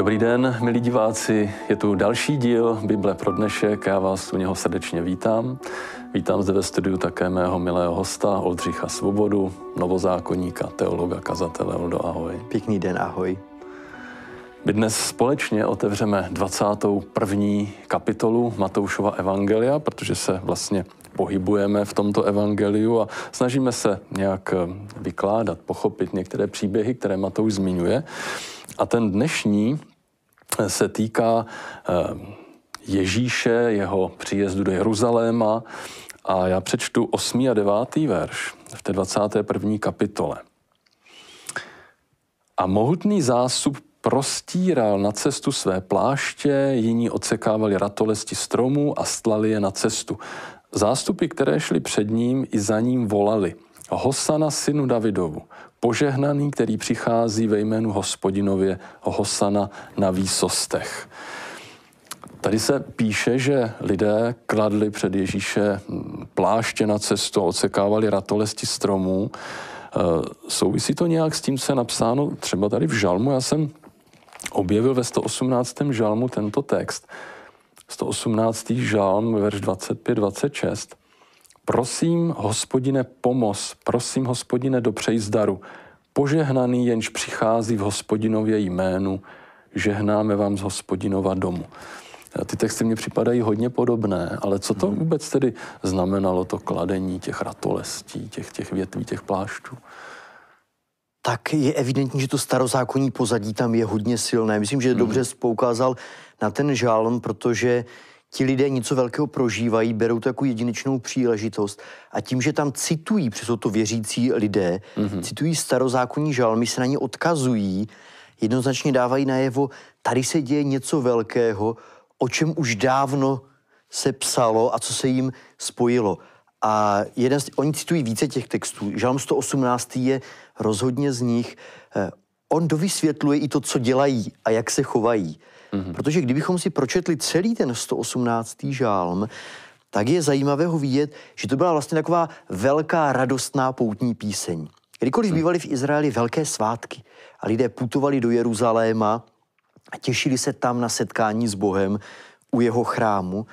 Dobrý den, milí diváci. Je tu další díl Bible pro dnešek. Já vás u něho srdečně vítám. Vítám zde ve studiu také mého milého hosta Oldřicha Svobodu, novozákonníka, teologa, kazatele. Oldo, ahoj. Pěkný den, ahoj. My dnes společně otevřeme 21. kapitolu Matoušova Evangelia, protože se vlastně pohybujeme v tomto evangeliu a snažíme se nějak eh, vykládat, pochopit některé příběhy, které Matouš zmiňuje. A ten dnešní se týká eh, Ježíše, jeho příjezdu do Jeruzaléma a já přečtu 8. a 9. verš v té 21. kapitole. A mohutný zástup prostíral na cestu své pláště, jiní ocekávali ratolesti stromů a stlali je na cestu. Zástupy, které šly před ním i za ním volali. Hosana synu Davidovu, požehnaný, který přichází ve jménu hospodinově Hosana na výsostech. Tady se píše, že lidé kladli před Ježíše hm, pláště na cestu, ocekávali ratolesti stromů. E, souvisí to nějak s tím, co je napsáno třeba tady v Žalmu? Já jsem objevil ve 118. žalmu tento text. 118. žalm, verš 25-26. Prosím, hospodine, pomoz, prosím, hospodine, dopřej zdaru. Požehnaný, jenž přichází v hospodinově jménu, žehnáme vám z hospodinova domu. Ty texty mně připadají hodně podobné, ale co to hmm. vůbec tedy znamenalo, to kladení těch ratolestí, těch, těch větví, těch plášťů? tak je evidentní, že to starozákonní pozadí tam je hodně silné. Myslím, že hmm. dobře spoukázal na ten žálm, protože ti lidé něco velkého prožívají, berou takovou jedinečnou příležitost a tím, že tam citují, přes to věřící lidé, mm-hmm. citují starozákonní žalmy, se na ně odkazují, jednoznačně dávají najevo, tady se děje něco velkého, o čem už dávno se psalo a co se jim spojilo. A jeden z, oni citují více těch textů. Žalm 118. je rozhodně z nich. Eh, on dovysvětluje i to, co dělají a jak se chovají. Mm-hmm. Protože kdybychom si pročetli celý ten 118. žálm, tak je zajímavé ho vidět, že to byla vlastně taková velká radostná poutní píseň. Kdykoliv mhm. bývaly v Izraeli velké svátky a lidé putovali do Jeruzaléma a těšili se tam na setkání s Bohem u jeho chrámu,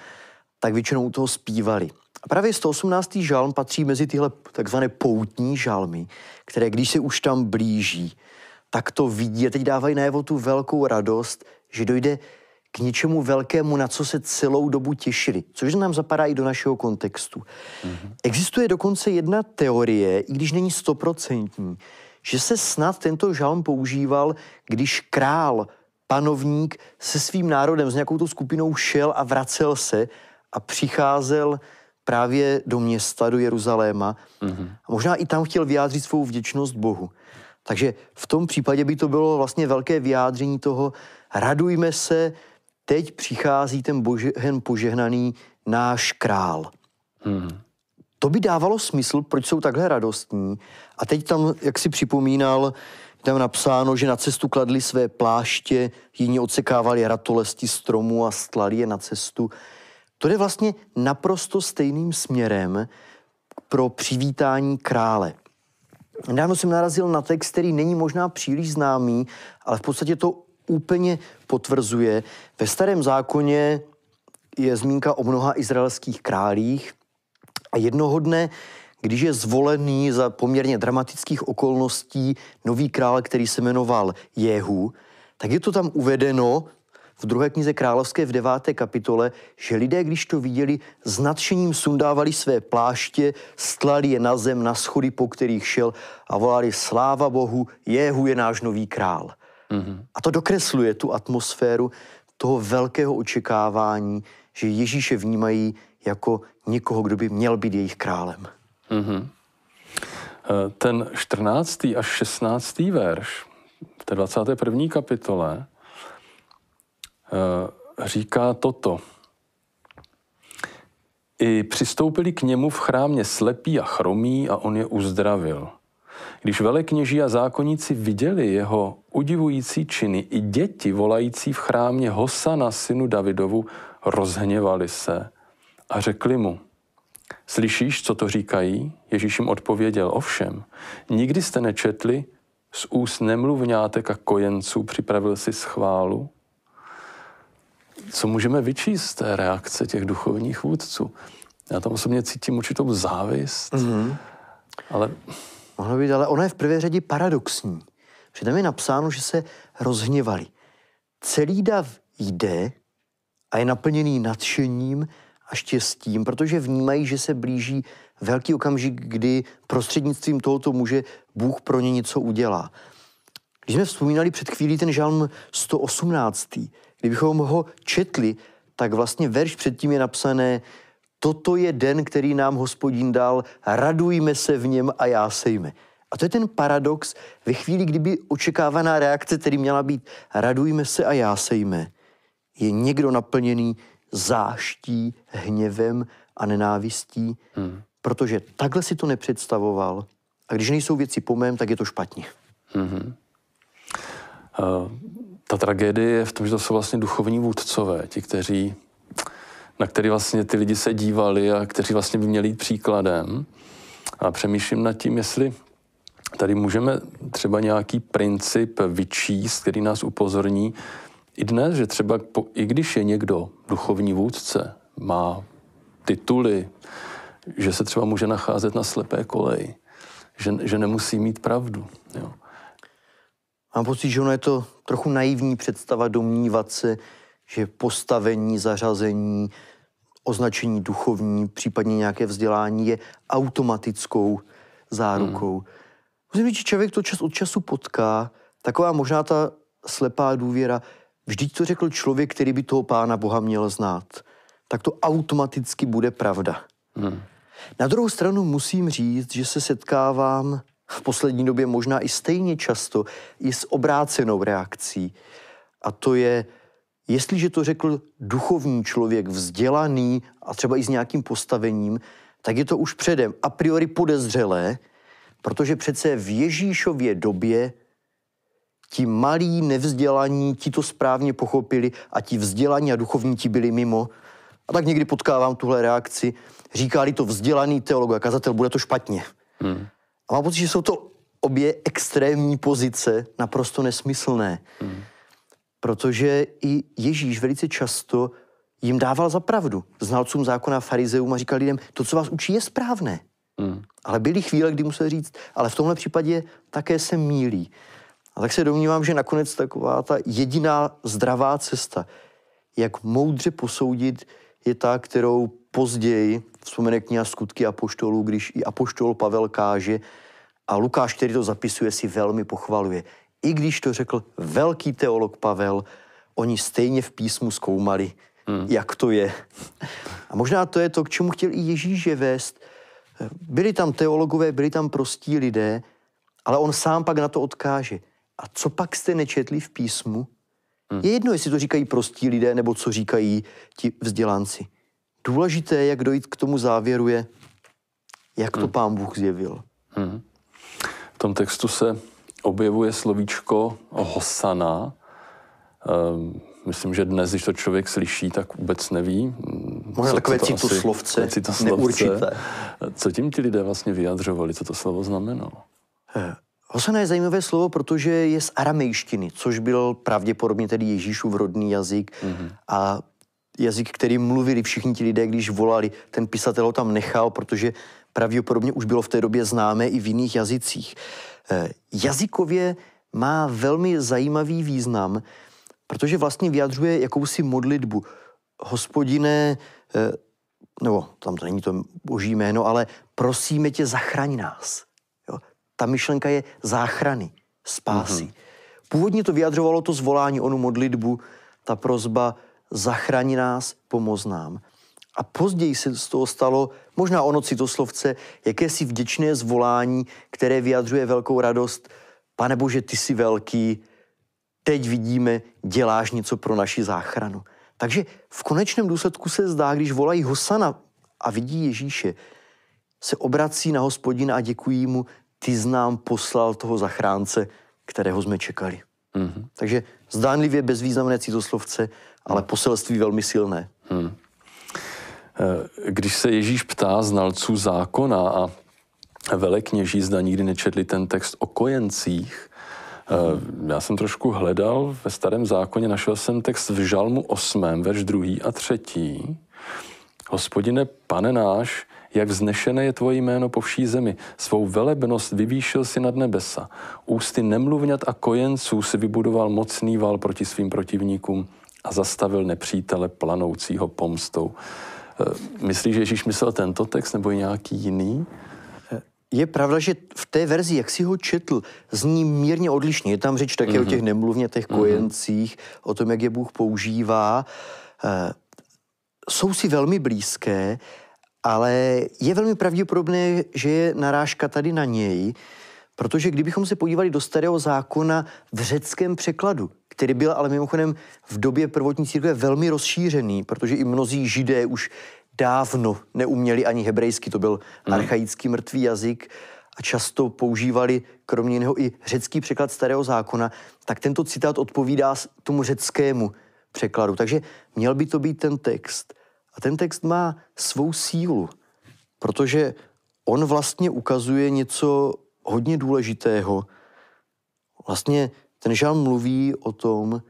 tak většinou toho zpívali. A právě 118. žalm patří mezi tyhle takzvané poutní žalmy, které když se už tam blíží, tak to vidí a teď dávají najevo tu velkou radost, že dojde k něčemu velkému, na co se celou dobu těšili, což nám zapadá i do našeho kontextu. Mm-hmm. Existuje dokonce jedna teorie, i když není stoprocentní, že se snad tento žalm používal, když král, panovník se svým národem, s nějakou tou skupinou šel a vracel se a přicházel právě do města, do Jeruzaléma. Mm-hmm. A možná i tam chtěl vyjádřit svou vděčnost Bohu. Takže v tom případě by to bylo vlastně velké vyjádření toho, radujme se, teď přichází ten božen požehnaný náš král. Hmm. To by dávalo smysl, proč jsou takhle radostní. A teď tam, jak si připomínal, tam napsáno, že na cestu kladli své pláště, jiní odsekávali ratolesti stromů a stlali je na cestu. To je vlastně naprosto stejným směrem pro přivítání krále. Dávno jsem narazil na text, který není možná příliš známý, ale v podstatě to úplně potvrzuje. Ve starém zákoně je zmínka o mnoha izraelských králích a jednoho dne, když je zvolený za poměrně dramatických okolností nový král, který se jmenoval Jehu, tak je to tam uvedeno v druhé knize Královské v deváté kapitole, že lidé, když to viděli, s nadšením sundávali své pláště, stlali je na zem, na schody, po kterých šel a volali sláva Bohu, Jehu je náš nový král. Mm-hmm. A to dokresluje tu atmosféru toho velkého očekávání, že Ježíše vnímají jako někoho, kdo by měl být jejich králem. Mm-hmm. Eh, ten 14. až 16. verš v té 21. kapitole eh, říká toto. I přistoupili k němu v chrámě slepí a chromí a on je uzdravil. Když velekněží a zákonníci viděli jeho udivující činy, i děti volající v chrámě Hosana synu Davidovu rozhněvali se a řekli mu, slyšíš, co to říkají? Ježíš jim odpověděl, ovšem, nikdy jste nečetli, z úst nemluvňátek a kojenců připravil si schválu? Co můžeme vyčíst z té reakce těch duchovních vůdců? Já tam osobně cítím určitou závist, mm-hmm. ale Mohlo být, ale ona je v prvé řadě paradoxní. Že tam je napsáno, že se rozhněvali. Celý dav jde a je naplněný nadšením a štěstím, protože vnímají, že se blíží velký okamžik, kdy prostřednictvím tohoto muže Bůh pro ně něco udělá. Když jsme vzpomínali před chvílí ten žalm 118., kdybychom ho četli, tak vlastně verš předtím je napsané Toto je den, který nám hospodin dal, radujme se v něm a jásejme. A to je ten paradox ve chvíli, kdyby očekávaná reakce, tedy měla být radujme se a jásejme, je někdo naplněný záští, hněvem a nenávistí, hmm. protože takhle si to nepředstavoval. A když nejsou věci po mém, tak je to špatně. Hmm. Uh, ta tragédie je v tom, že to jsou vlastně duchovní vůdcové, ti, kteří na který vlastně ty lidi se dívali a kteří vlastně by měli jít příkladem. A přemýšlím nad tím, jestli tady můžeme třeba nějaký princip vyčíst, který nás upozorní i dnes, že třeba po, i když je někdo duchovní vůdce, má tituly, že se třeba může nacházet na slepé koleji, že, že nemusí mít pravdu. Jo. Mám pocit, že ono je to trochu naivní představa domnívat se, že postavení, zařazení, označení duchovní, případně nějaké vzdělání je automatickou zárukou. Hmm. říct, že člověk to čas od času potká, taková možná ta slepá důvěra, vždyť to řekl člověk, který by toho pána Boha měl znát, tak to automaticky bude pravda. Hmm. Na druhou stranu musím říct, že se setkávám v poslední době možná i stejně často i s obrácenou reakcí. A to je, Jestliže to řekl duchovní člověk, vzdělaný a třeba i s nějakým postavením, tak je to už předem a priori podezřelé, protože přece v Ježíšově době ti malí nevzdělaní, ti to správně pochopili a ti vzdělaní a duchovní ti byli mimo. A tak někdy potkávám tuhle reakci. říkali to vzdělaný teolog a kazatel, bude to špatně. Hmm. A mám pocit, že jsou to obě extrémní pozice naprosto nesmyslné. Hmm protože i Ježíš velice často jim dával za pravdu. Znalcům zákona farizeům a říkal lidem, to, co vás učí, je správné. Mm. Ale byly chvíle, kdy musel říct, ale v tomhle případě také se mílí. A tak se domnívám, že nakonec taková ta jediná zdravá cesta, jak moudře posoudit, je ta, kterou později vzpomene kniha Skutky a když i apoštol Pavel káže a Lukáš, který to zapisuje, si velmi pochvaluje i když to řekl velký teolog Pavel, oni stejně v písmu zkoumali, hmm. jak to je. A možná to je to, k čemu chtěl i je vést. Byli tam teologové, byli tam prostí lidé, ale on sám pak na to odkáže. A co pak jste nečetli v písmu? Hmm. Je jedno, jestli to říkají prostí lidé, nebo co říkají ti vzdělanci. Důležité, jak dojít k tomu závěru je, jak to hmm. pán Bůh zjevil. Hmm. V tom textu se objevuje slovíčko hosana. Ehm, myslím, že dnes, když to člověk slyší, tak vůbec neví. Možná takové citoslovce, citoslovce, neurčité. Co tím ti lidé vlastně vyjadřovali, co to slovo znamenalo? Eh, hosana je zajímavé slovo, protože je z aramejštiny, což byl pravděpodobně tedy Ježíšův rodný jazyk mm-hmm. a jazyk, který mluvili všichni ti lidé, když volali. Ten pisatel ho tam nechal, protože pravděpodobně už bylo v té době známé i v jiných jazycích. Eh, jazykově má velmi zajímavý význam, protože vlastně vyjadřuje jakousi modlitbu. Hospodine, eh, nebo tam to není to boží jméno, ale prosíme tě, zachraň nás. Jo? Ta myšlenka je záchrany, spásy. Mm-hmm. Původně to vyjadřovalo to zvolání, onu modlitbu, ta prozba, zachraň nás, pomoz nám. A později se z toho stalo, možná ono citoslovce, jakési vděčné zvolání, které vyjadřuje velkou radost. Pane Bože, ty jsi velký, teď vidíme, děláš něco pro naši záchranu. Takže v konečném důsledku se zdá, když volají Hosana a vidí Ježíše, se obrací na hospodina a děkují mu, ty znám poslal toho zachránce, kterého jsme čekali. Mm-hmm. Takže zdánlivě bezvýznamné citoslovce, ale poselství velmi silné. Mm. Eh, když se Ježíš ptá znalců zákona a velekněží zda nikdy nečetli ten text o kojencích, eh, já jsem trošku hledal ve starém zákoně, našel jsem text v Žalmu 8, verš 2. a 3. Hospodine, pane náš, jak vznešené je tvoje jméno po vší zemi. Svou velebnost vyvýšil si nad nebesa. Ústy nemluvňat a kojenců si vybudoval mocný val proti svým protivníkům a zastavil nepřítele planoucího pomstou. Eh, myslíš, že Ježíš myslel tento text nebo nějaký jiný? Eh, je pravda, že v té verzi, jak si ho četl, zní mírně odlišně. Je tam řeč také mm-hmm. o mhm. těch nemluvnětech mhm. kojencích, mm-hmm. o tom, jak je Bůh používá. Eh, jsou si velmi blízké, ale je velmi pravděpodobné, že je narážka tady na něj, protože kdybychom se podívali do starého zákona v řeckém překladu, který byl ale mimochodem v době prvotní církve velmi rozšířený, protože i mnozí židé už dávno neuměli ani hebrejsky, to byl hmm. archaický mrtvý jazyk a často používali kromě jiného i řecký překlad starého zákona, tak tento citát odpovídá tomu řeckému překladu. Takže měl by to být ten text. A ten text má svou sílu, protože on vlastně ukazuje něco hodně důležitého. Vlastně ten žalm mluví o tom,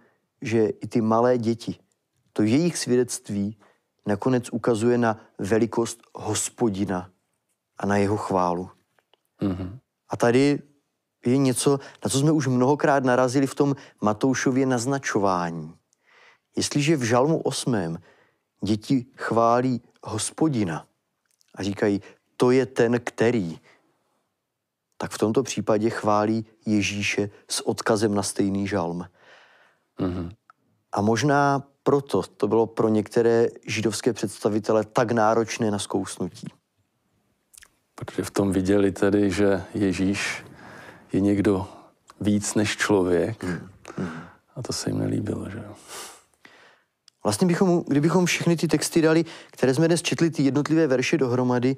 že i ty malé děti, to jejich svědectví nakonec ukazuje na velikost hospodina a na jeho chválu. Mm-hmm. A tady je něco, na co jsme už mnohokrát narazili v tom Matoušově naznačování. Jestliže v žalmu 8. děti chválí hospodina a říkají, to je ten, který, tak v tomto případě chválí Ježíše s odkazem na stejný žalm. Mm-hmm. A možná proto to bylo pro některé židovské představitele tak náročné na zkousnutí. Protože v tom viděli tedy, že Ježíš je někdo víc než člověk. Mm. hmm A to se jim nelíbilo, že jo? Vlastně bychom, kdybychom všechny ty texty dali, které jsme dnes četli, ty jednotlivé verše dohromady,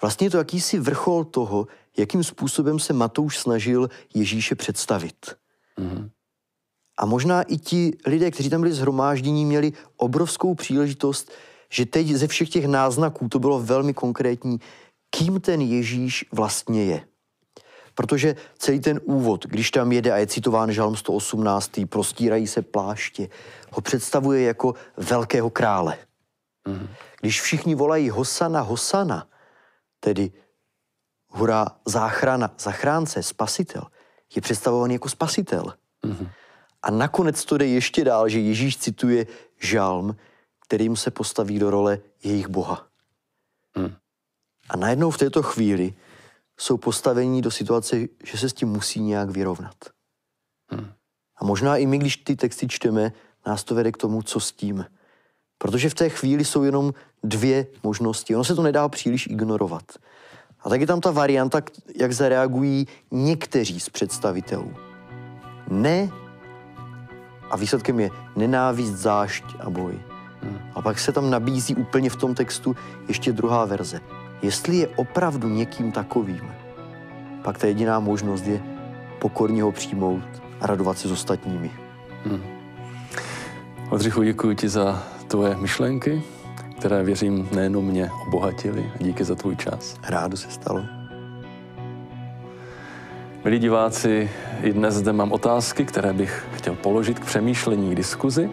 vlastně je to jakýsi vrchol toho, jakým způsobem se Matouš snažil Ježíše představit. Mm-hmm. A možná i ti lidé, kteří tam byli zhromáždění, měli obrovskou příležitost, že teď ze všech těch náznaků to bylo velmi konkrétní, kým ten Ježíš vlastně je. Protože celý ten úvod, když tam jede a je citován žalm 118, prostírají se pláště, ho představuje jako velkého krále. Mm-hmm. Když všichni volají Hosana, Hosana, tedy hurá záchrana, zachránce, spasitel, je představovaný jako spasitel. Mm-hmm. A nakonec to jde ještě dál, že Ježíš cituje žalm, kterým se postaví do role jejich boha. Mm. A najednou v této chvíli jsou postavení do situace, že se s tím musí nějak vyrovnat. Mm. A možná i my, když ty texty čteme, nás to vede k tomu, co s tím. Protože v té chvíli jsou jenom dvě možnosti. Ono se to nedá příliš ignorovat. A je tam ta varianta, jak zareagují někteří z představitelů. Ne a výsledkem je nenávist, zášť a boj. Hmm. A pak se tam nabízí úplně v tom textu ještě druhá verze. Jestli je opravdu někým takovým, pak ta jediná možnost je pokorně ho přijmout a radovat se s ostatními. Hmm. Odřichu, děkuji ti za tvoje myšlenky, které, věřím, nejenom mě obohatily. Díky za tvůj čas. Rádo se stalo. Milí diváci, i dnes zde mám otázky, které bych chtěl položit k přemýšlení diskuzi.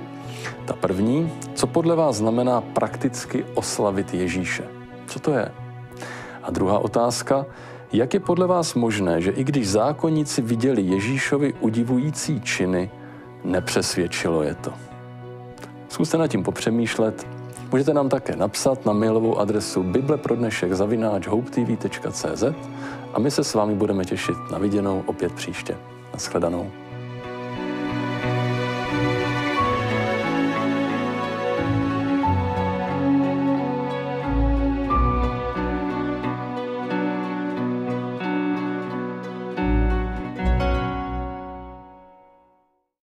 Ta první, co podle vás znamená prakticky oslavit Ježíše? Co to je? A druhá otázka, jak je podle vás možné, že i když zákonníci viděli Ježíšovi udivující činy, nepřesvědčilo je to? Zkuste nad tím popřemýšlet Můžete nám také napsat na mailovou adresu bibleprodnešek.cz a my se s vámi budeme těšit na viděnou opět příště. Naschledanou.